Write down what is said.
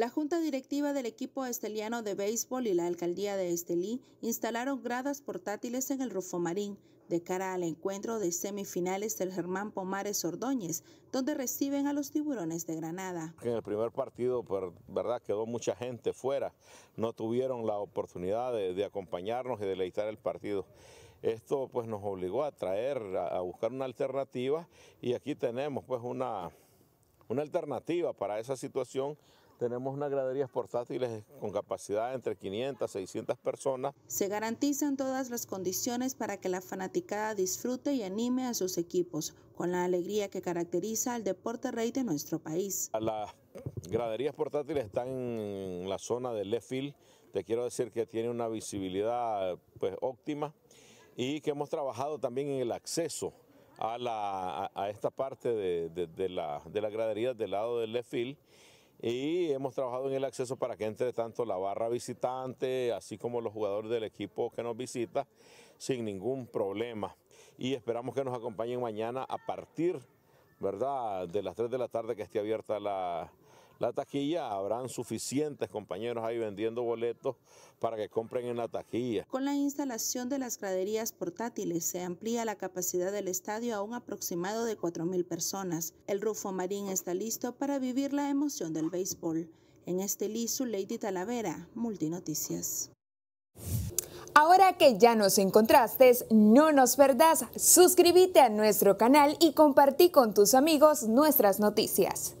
La junta directiva del equipo esteliano de béisbol y la alcaldía de Estelí instalaron gradas portátiles en el Rufomarín de cara al encuentro de semifinales del Germán Pomares Ordóñez, donde reciben a los tiburones de Granada. En el primer partido, pues, verdad, quedó mucha gente fuera, no tuvieron la oportunidad de, acompañarnos y deleitar el partido. Esto pues nos obligó a traer, a, buscar una alternativa y aquí tenemos pues una, una alternativa para esa situación tenemos unas graderías portátiles con capacidad entre 500 600 personas. Se garantizan todas las condiciones para que la fanaticada disfrute y anime a sus equipos, con la alegría que caracteriza al deporte rey de nuestro país. Las graderías portátiles están en la zona del Lefil, te quiero decir que tiene una visibilidad pues, óptima y que hemos trabajado también en el acceso a, esta parte de, la, gradería del lado del Lefil y hemos trabajado en el acceso para que entre tanto la barra visitante, así como los jugadores del equipo que nos visita, sin ningún problema. Y esperamos que nos acompañen mañana a partir, ¿verdad?, de las 3 de la tarde que esté abierta la, la taquilla, habrán suficientes compañeros ahí vendiendo boletos para que compren en la taquilla. Con la instalación de las graderías portátiles se amplía la capacidad del estadio a un aproximado de 4.000 personas. El Rufo Marín está listo para vivir la emoción del béisbol. En este su Lady Talavera, Multinoticias. Ahora que ya nos encontraste, no nos perdás, suscríbete a nuestro canal y compartí con tus amigos nuestras noticias.